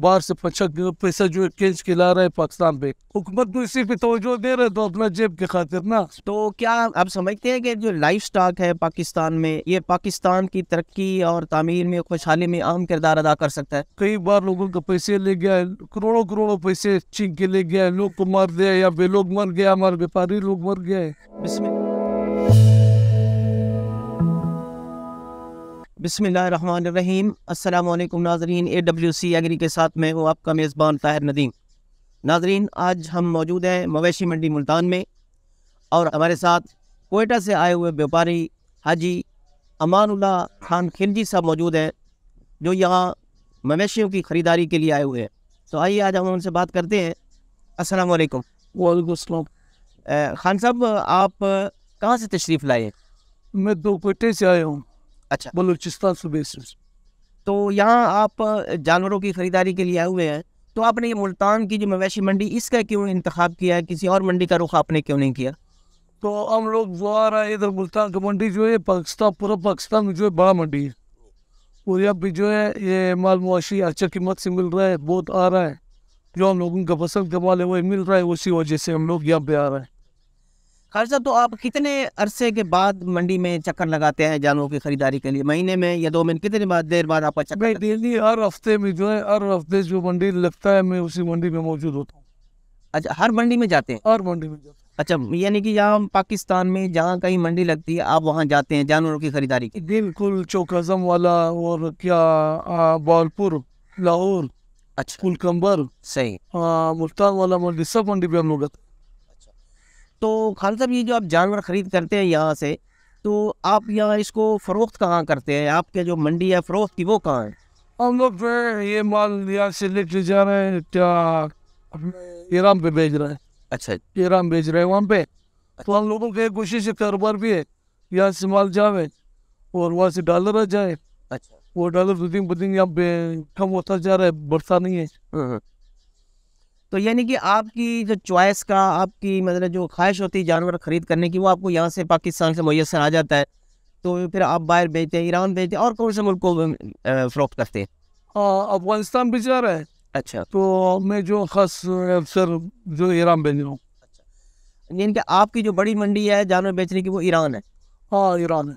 बाहर से पचक पैसा जो के ला रहे हैं पाकिस्तान पे हुकूमत तो इसी पे तोजो दे रहे तो अपना जेब के खातिर ना तो क्या आप समझते हैं कि जो लाइफ स्टॉक है पाकिस्तान में ये पाकिस्तान की तरक्की और तामीर में खुशहाली में अहम किरदार अदा कर सकता है कई बार लोगों का पैसे ले गया है करोड़ों करोड़ों पैसे छीन के ले गया है लोग को मार दिया या लोग मर गया हमारे व्यापारी लोग मर गए बसमीम अल्लाम नाजरीन ए डब्ल्यू सी एग्री के साथ मैं हूँ आपका मेज़बान ताहिर नदीम नाजरीन आज हम मौजूद हैं मवेशी मंडी मुल्तान में और हमारे साथ कोयटा से आए हुए व्यापारी हाजी अमानुल्ला खान खिलजी साहब मौजूद हैं जो यहाँ मवेशियों की ख़रीदारी के लिए आए हुए हैं तो आइए आज हम उनसे बात करते हैं असल वालेकुम वालेकुम खान साहब आप कहाँ से तशरीफ़ लाए मैं दो दोपटे से आया हूँ अच्छा बलूचिस्तान सूबे से तो यहाँ आप जानवरों की खरीदारी के लिए आए हुए हैं तो आपने ये मुल्तान की जो मवेशी मंडी इसका क्यों इंतखब किया है किसी और मंडी का रुख आपने क्यों नहीं किया तो हम लोग द्वारा इधर मुल्तान की मंडी जो है पाकिस्तान पूरा पाकिस्तान में जो है बड़ा मंडी है और यहाँ पे जो है ये माल मुआशी अच्छा कीमत से मिल रहा है बहुत आ रहा है जो हम लोगों का फसल कमाल है वो मिल रहा है उसी वजह से हम लोग यहाँ पे आ रहे हैं खालिद साहब तो आप कितने अरसे के बाद मंडी में चक्कर लगाते हैं जानवरों की खरीदारी के लिए महीने में या दो महीने कितने बाद देर बाद आपका चक्कर डेली हर हफ्ते में जो है हर हफ्ते जो मंडी लगता है मैं उसी मंडी में मौजूद होता हूँ अच्छा हर मंडी में जाते हैं हर मंडी में जाते हैं अच्छा यानी कि यहाँ पाकिस्तान में जहाँ कहीं मंडी लगती है आप वहाँ जाते हैं जानवरों की खरीदारी की बिल्कुल चौक अजम वाला और क्या बालपुर लाहौर अच्छा कुलकम्बर सही मुल्तान वाला मंडी सब मंडी पे हम लोग जाते हैं तो खान साहब ये जो आप जानवर ख़रीद करते हैं यहाँ से तो आप यहाँ इसको फ़रोख्त कहाँ करते हैं आपके जो मंडी है फ़रोख्त की वो कहाँ है हम लोग ये माल यहाँ से लेके जा रहे हैं क्या पे भेज रहे हैं अच्छा ईराम भेज रहे हैं वहाँ पे तो हम लोगों के कोशिश है कारोबार भी है यहाँ से माल जावे और वहाँ से डॉलर आ जाए अच्छा वो डॉलर दो दिन ब दिन यहाँ पे कम होता जा रहा है बढ़ता नहीं है हम्म, हम्म। तो यानी कि आपकी जो चॉइस का आपकी मतलब जो ख्वाहिश होती है जानवर ख़रीद करने की वो आपको यहाँ से पाकिस्तान से मैसर आ जाता है तो फिर आप बाहर भेजते हैं ईरान भेजते हैं और कौन से मुल्क को फरोख करते हैं अफगानिस्तान भी जा रहा है अच्छा तो मैं जो खास अफसर जो ईरान भेज रहा हूँ अच्छा यानी कि आपकी जो बड़ी मंडी है जानवर बेचने की वो ईरान है हाँ ईरान है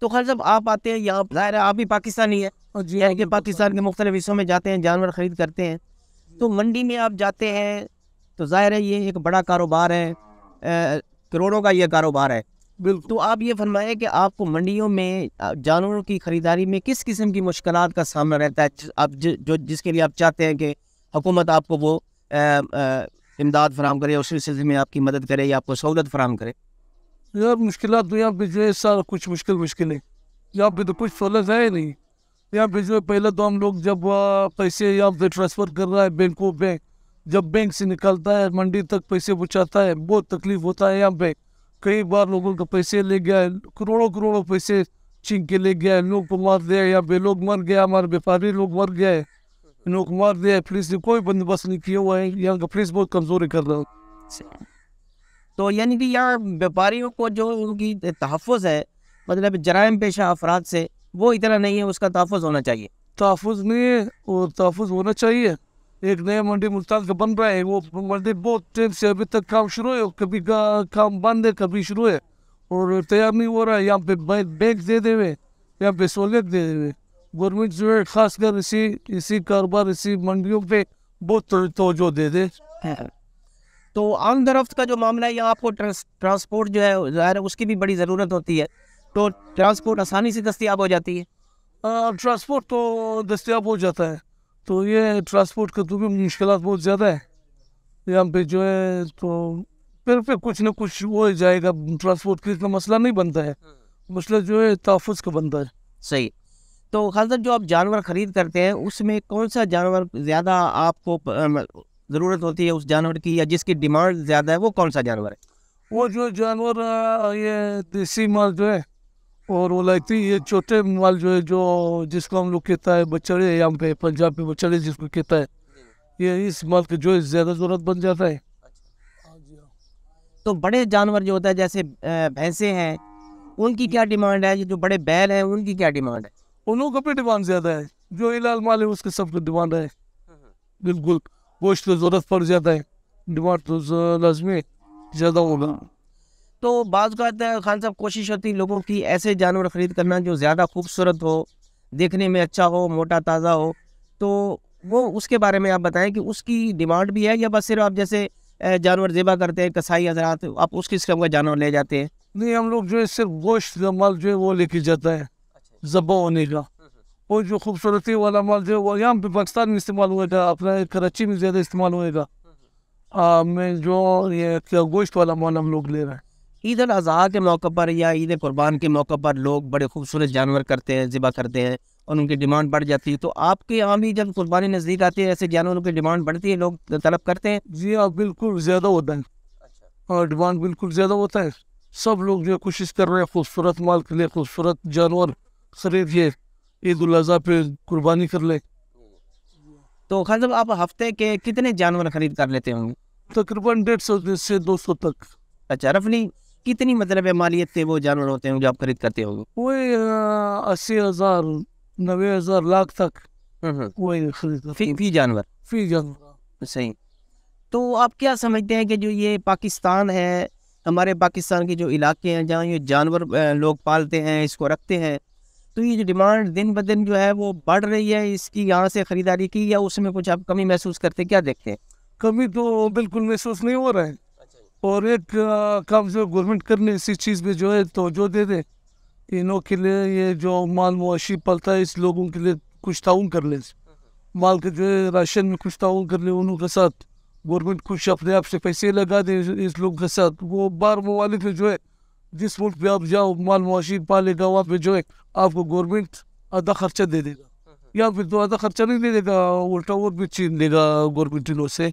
तो खैर साहब आप आते हैं यहाँ जाहिर है आप भी पाकिस्तानी है हाँ, हाँ, यानी कि पाकिस्तान के मुख्तलिफ हिस्सों में जाते हैं जानवर ख़रीद करते हैं तो मंडी में आप जाते हैं तो ज़ाहिर है ये एक बड़ा कारोबार है करोड़ों का ये कारोबार है बिल्कुल तो आप ये फरमाए कि आपको मंडियों में जानवरों की ख़रीदारी में किस किस्म की मुश्किल का सामना रहता है आप ज, जो जिसके लिए आप चाहते हैं कि हुकूमत आपको वो इमदाद फराम करे उस सिलसिले में आपकी मदद करे या आपको सहूलत फराम करे यार मुश्किल तो यहाँ पे जो है सारा कुछ मुश्किल मुश्किल है यहाँ पे तो कुछ सहूलत है नहीं या बीच में पहले तो हम लोग जब पैसे या ट्रांसफ़र कर रहा है बैंक को बैंक जब बैंक से निकलता है मंडी तक पैसे पहुँचाता है बहुत तकलीफ होता है यहाँ बैंक कई बार लोगों का पैसे ले गया है करोड़ों करोड़ों पैसे छीन के ले गया है लोग को मार दिया या लोग मर गया हमारे व्यापारी लोग मर गए हैं लोग मार दिया है पुलिस ने कोई बंदोबस्त नहीं किया हुआ है यहाँ का पुलिस बहुत कमज़ोरी कर रहा है तो यानी कि यहाँ व्यापारियों को जो उनकी तहफ़ है मतलब जराइम पेशा अफराद से वो इतना नहीं है उसका तहफ़ होना चाहिए तहफ़ नहीं है और तहफ़ होना चाहिए एक नया मंडी मुल्तान का बन रहा है वो मंडी बहुत टाइम से अभी तक काम शुरू है कभी का काम बंद है कभी शुरू है और तैयार नहीं हो रहा है यहाँ पे बैंक दे दे हुए यहाँ पे सहूलियत दे दे हुए गवर्नमेंट जो है कर इसी इसी कारोबार इसी मंडियों पे बहुत तोजो दे दे हाँ। तो आम दरफ्त का जो मामला है यहाँ आपको ट्रांसपोर्ट जो है ज़ाहिर उसकी भी बड़ी ज़रूरत होती है तो ट्रांसपोर्ट आसानी से दस्तियाब हो जाती है ट्रांसपोर्ट तो दस्तियाब हो जाता है तो ये ट्रांसपोर्ट के तो भी मुश्किल बहुत ज़्यादा है यहाँ पे जो है तो फिर फिर कुछ ना कुछ हो जाएगा ट्रांसपोर्ट का इतना मसला नहीं बनता है मसला जो है तहफ़ का बनता है सही तो खास जो आप जानवर ख़रीद करते हैं उसमें कौन सा जानवर ज़्यादा आपको ज़रूरत होती है उस जानवर की या जिसकी डिमांड ज़्यादा है वो कौन सा जानवर है वो जो जानवर ये देसी माल जो है और वो लगती ये छोटे माल जो है जो जिसको हम लोग कहता है बचड़े यहाँ पे पंजाब में बचड़े जिसको कहता है ये इस माल के जो है ज़्यादा ज़रूरत बन जाता है तो बड़े जानवर जो होता है जैसे भैंसे हैं उनकी क्या डिमांड है जो बड़े बैल हैं उनकी क्या डिमांड है उन लोगों का डिमांड ज़्यादा है जो इलाल माल है उसके सब डिमांड है बिल्कुल गोश्त की जरूरत पड़ जाता है डिमांड तो लाजमी ज़्यादा होगा तो बाद खान साहब कोशिश होती है लोगों की ऐसे जानवर ख़रीद करना जो ज़्यादा खूबसूरत हो देखने में अच्छा हो मोटा ताज़ा हो तो वो उसके बारे में आप बताएं कि उसकी डिमांड भी है या बस सिर्फ आप जैसे जानवर जेबा करते हैं कसाई हजरात आप उस किस किस्म का जानवर ले जाते हैं नहीं हम लोग जो है सिर्फ गोश्त माल जो है वो लेके जाता है अच्छा। जबा होने का हम्म, हम्म। और जो खूबसूरती वाला माल जो है वो यहाँ पे पाकिस्तान में इस्तेमाल होगा अपना कराची में ज़्यादा इस्तेमाल होगा हम्म, जो ये गोश्त वाला माल हम लोग ले रहे हैं ईद अल अज़ा के मौके पर या ईद कुर्बान के मौके पर लोग बड़े खूबसूरत जानवर करते हैं ज़िबा करते हैं और उनकी डिमांड बढ़ जाती है तो आपके यहाँ भी जब कुर्बानी नज़दीक आती है ऐसे जानवरों की डिमांड बढ़ती है लोग तलब करते हैं जी हाँ बिल्कुल ज़्यादा होता है और अच्छा। हाँ, डिमांड बिल्कुल ज़्यादा होता है सब लोग जो कोशिश कर रहे हैं खूबसूरत माल के लिए खूबसूरत जानवर खरीदिए ईद उजहा पे कुर्बानी कर ले तो खान साहब आप हफ्ते के कितने जानवर खरीद कर लेते होंगे तकरीबन डेढ़ सौ से दो सौ तक अच्छा रफनी कितनी मतलब है मालियत से वो जानवर होते हैं जो आप खरीद करते होंगे कोई अस्सी हज़ार नबे हज़ार लाख तक कोई हम्म, हम्म। खरीद फी, फी जानवर फी जानवर सही तो आप क्या समझते हैं कि जो ये पाकिस्तान है हमारे पाकिस्तान के जो इलाके हैं जहाँ ये जानवर लोग पालते हैं इसको रखते हैं तो ये जो डिमांड दिन ब दिन जो है वो बढ़ रही है इसकी यहाँ से ख़रीदारी की या उसमें कुछ आप कमी महसूस करते क्या देखते हैं कमी तो बिल्कुल महसूस नहीं हो रहा है और एक काम जो गवर्नमेंट करने इसी चीज़ में जो है तोजो दे दे इनों के लिए ये जो माल मुआशी पलता है इस लोगों के लिए कुछ ताउन कर लें माल के जो है राशन में कुछ ताउन कर लें उनके साथ गवर्नमेंट कुछ अपने आप से पैसे लगा दे इस लोगों के साथ वो बाहर ममालिक जो है जिस मुल्क में आप जाओ माल मुआशी पालेगा वहाँ पे जो है आपको गवर्नमेंट आधा खर्चा दे देगा हाँ, हाँ। या फिर तो आधा खर्चा नहीं दे देगा उल्टा और भी छीन देगा गवर्नमेंट से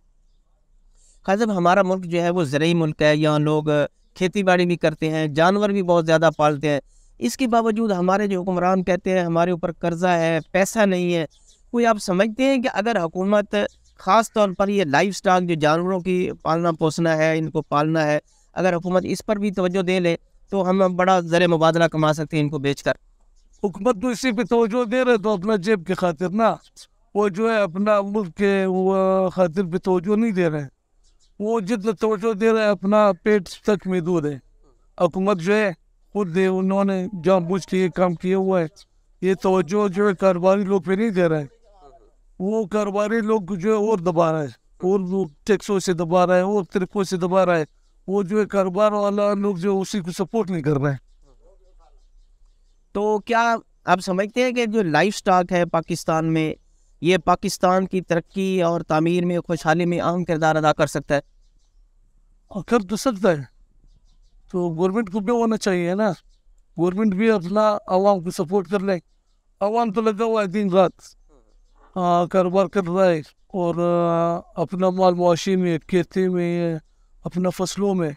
खासब हमारा मुल्क जो है वो ज़रूरी मुल्क है यहाँ लोग खेती बाड़ी भी करते हैं जानवर भी बहुत ज़्यादा पालते हैं इसके बावजूद हमारे जो हुक्मरान कहते हैं हमारे ऊपर कर्ज़ा है पैसा नहीं है कोई आप समझते हैं कि अगर हुकूमत ख़ास तौर पर ये लाइफ स्टाक जो जानवरों की पालना पोसना है इनको पालना है अगर हुकूमत इस पर भी तोज्जो दे ले तो हम बड़ा ज़र मुबादला कमा सकते हैं इनको बेच कर हुकूमत तो इसी पर तोज्जो दे रहे तो अपना जेब की खातिर ना वो जो है अपना मुल्क के खातिर पर तोज्जो नहीं दे रहे हैं वो जितना तोजो दे रहा है अपना पेट तक में दूर है हुकूमत जो है खुद दे उन्होंने बुझ के ये काम किया हुआ है ये तोजो जो है कारोबारी लोग पे नहीं दे रहा है वो कारोबारी लोग जो है और दबा रहा है और टैक्सों से दबा रहे है और तरीकों से दबा रहा है वो जो है कारोबार वाला लोग जो उसी को सपोर्ट नहीं कर रहे हैं तो क्या आप समझते हैं कि जो लाइफ स्टॉक है पाकिस्तान में ये पाकिस्तान की तरक्की और तामीर में खुशहाली में अहम किरदार अदा कर सकता है कर तो सकता है तो गवर्नमेंट को भी होना चाहिए ना गवर्नमेंट भी अपना आवाम को सपोर्ट कर ले आवाम तो लगा हुआ है दिन रात हाँ, कारोबार कर रहा है और अपना माल मुआशी में खेती में अपना फसलों में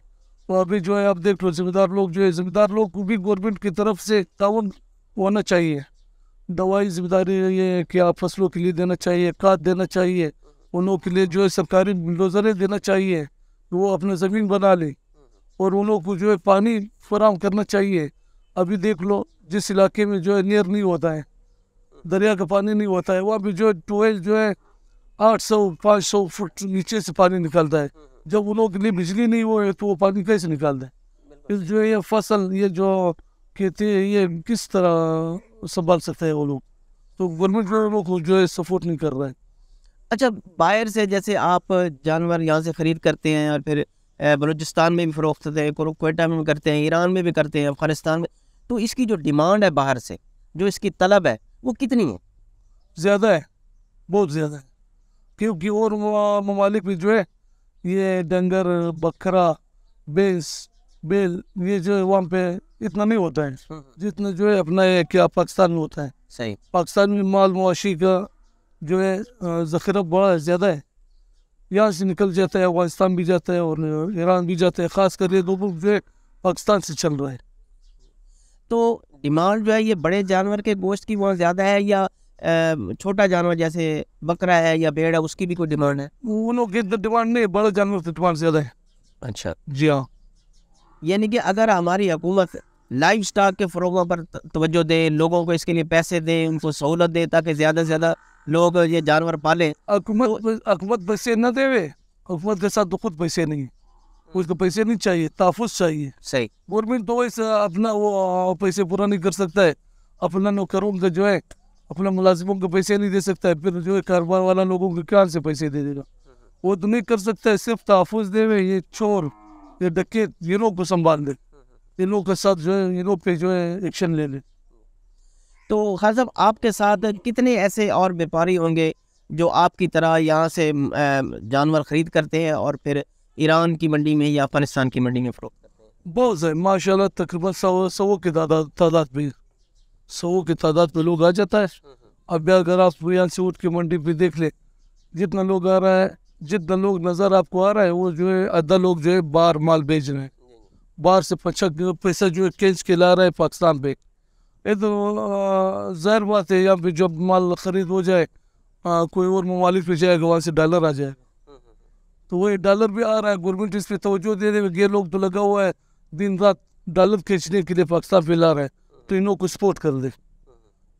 तो अभी जो है आप देख लो जिम्मेदार लोग जो है जिम्मेदार लोग को भी गवर्नमेंट की तरफ से ताउन होना चाहिए दवाई जिम्मेदारी ये कि आप फसलों के लिए देना चाहिए खाद देना चाहिए उनों के लिए जो है सरकारी बुलडोजरें देना चाहिए वो अपने ज़मीन बना ले और उन लोग को जो है पानी फराम करना चाहिए अभी देख लो जिस इलाके में जो है नियर नहीं होता है दरिया का पानी नहीं होता है वहाँ पे जो है ट्वेल जो है आठ सौ पाँच सौ फुट नीचे से पानी निकलता है जब उन लोगों के लिए बिजली नहीं हो तो वो पानी कैसे दें है जो है ये फसल ये जो खेती है ये किस तरह संभाल सकते हैं वो लोग तो गवर्नमेंट लोगों को जो है सपोर्ट नहीं कर रहा है अच्छा बायर से जैसे आप जानवर यहाँ से ख़रीद करते हैं और फिर बलूचिस्तान में भी फ़रोख्त करते हैं कोटा में भी करते हैं ईरान में भी करते हैं अफ़गानिस्तान में तो इसकी जो डिमांड है बाहर से जो इसकी तलब है वो कितनी है ज़्यादा है बहुत ज़्यादा है क्योंकि और ममालिक भी जो है ये डंगर बकरा बेस बेल ये जो है वहाँ पे इतना नहीं होता है हम्म। जितना जो है अपना ये क्या पाकिस्तान में होता है सही पाकिस्तान में माल मुआशी का जो है ज़ख़ीरा बड़ा ज़्यादा है यहाँ से निकल जाता है अफगानिस्तान भी जाता है और ईरान भी जाता है ख़ास कर ये दो पाकिस्तान से चल रहा है तो डिमांड जो है ये बड़े जानवर के गोश्त की बहुत ज़्यादा है या छोटा जानवर जैसे बकरा है या भेड़ है उसकी भी कोई डिमांड है उन लोग डिमांड नहीं बड़े जानवर की डिमांड ज़्यादा है अच्छा जी हाँ यानी कि अगर हमारी हुकूमत लाइफ स्टाक के फ़रोगों पर तवज्जो दे लोगों को इसके लिए पैसे दें उनको सहूलत दे ताकि ज़्यादा से ज़्यादा लोग ये जानवर पाले अकमत पैसे न देवे हुकूमत के साथ तो खुद पैसे नहीं उसको पैसे नहीं चाहिए तहफुज चाहिए सही गवर्नमेंट तो वैसे अपना वो पैसे पूरा नहीं कर सकता है अपना नौकरों का जो है अपना मुलाजिमों को पैसे नहीं दे सकता है फिर जो है कारोबार वाला लोगों को क्या से पैसे दे देगा वो तो नहीं कर सकता है सिर्फ तहफुज देवे ये चोर ये डके ये लोग को संभाल दे इन हम्म, हम्म। लोग के साथ जो है इन लोग पे जो है एक्शन ले ले तो खान साहब आपके साथ कितने ऐसे और व्यापारी होंगे जो आपकी तरह यहाँ से जानवर ख़रीद करते हैं और फिर ईरान की मंडी में या अफगानिस्तान की मंडी में फ़रोख करते हैं बहुत है माशाल्लाह तकरीबन सौ सौ की तादाद भी सौ की तादाद में लोग आ जाता है हम्म, हम्म। अब अगर आप यहाँ से ऊँट की मंडी पर देख ले जितना लोग आ रहा है जितना लोग नज़र आपको आ रहा है वो जो है अदा लोग जो है बाहर माल बेच रहे हैं बाहर से पचक पैसा जो है कैच के ला रहे हैं पाकिस्तान पे ये तो ज़ाहिर बात है यहाँ पे जब माल खरीद हो जाए आ, कोई और ममालिक पे जाएगा वहाँ से डॉलर आ जाए तो वही डॉलर भी आ रहा है गवर्नमेंट इस पर तोजो दे रहे गे लोग तो लगा हुआ है दिन रात डॉलर खींचने के लिए पाकिस्तान पे ला रहे हैं तो इन लोग को सपोर्ट कर दे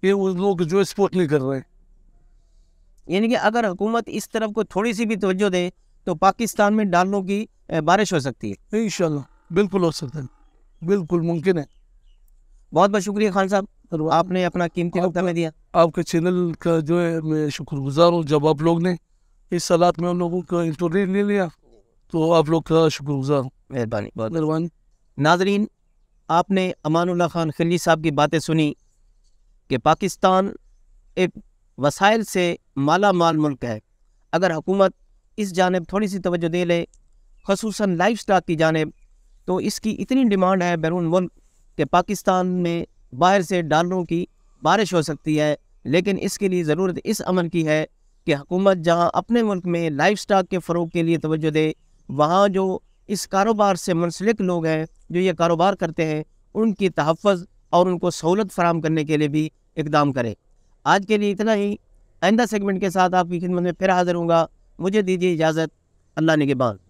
ये उन लोग जो सपोर्ट नहीं कर रहे हैं यानी कि अगर हुकूमत इस तरफ को थोड़ी सी भी तोज्जो दे तो पाकिस्तान में डालों की बारिश हो सकती है इन बिल्कुल हो सकता है बिल्कुल मुमकिन है बहुत बहुत शुक्रिया खान साहब तो तो आपने अपना कीमती वक्त हमें दिया आपके चैनल का जो है मैं शुक्रगुजार हूँ जब आप लोग ने इस सलाद में उन लोगों का इंटरव्यू ले लिया तो आप लोग का शुक्रगुजार हूँ मेहरबानी बहुत मेहरबानी नाजरीन आपने अमानुल्ला खान खिली साहब की बातें सुनी कि पाकिस्तान एक वसाइल से माला माल मुल्क है अगर हुकूमत इस जानब थोड़ी सी तोज्जो दे ले खसूस लाइफ स्टाक की जानब तो इसकी इतनी डिमांड है बैरून मुल्क कि पाकिस्तान में बाहर से डालरों की बारिश हो सकती है लेकिन इसके लिए ज़रूरत इस अमल की है कि हुकूमत जहाँ अपने मुल्क में लाइफ स्टाक के फ़रोग के लिए तोज्जो दे वहाँ जो इस कारोबार से मुनसलिक लोग हैं जो ये कारोबार करते हैं उनकी तहफ़ और उनको सहूलत फराम करने के लिए भी इकदाम करें आज के लिए इतना ही आइंदा सेगमेंट के साथ आपकी खिदमत में फिर हाज़िर हूँगा मुझे दीजिए इजाज़त अल्लाह ने के बाद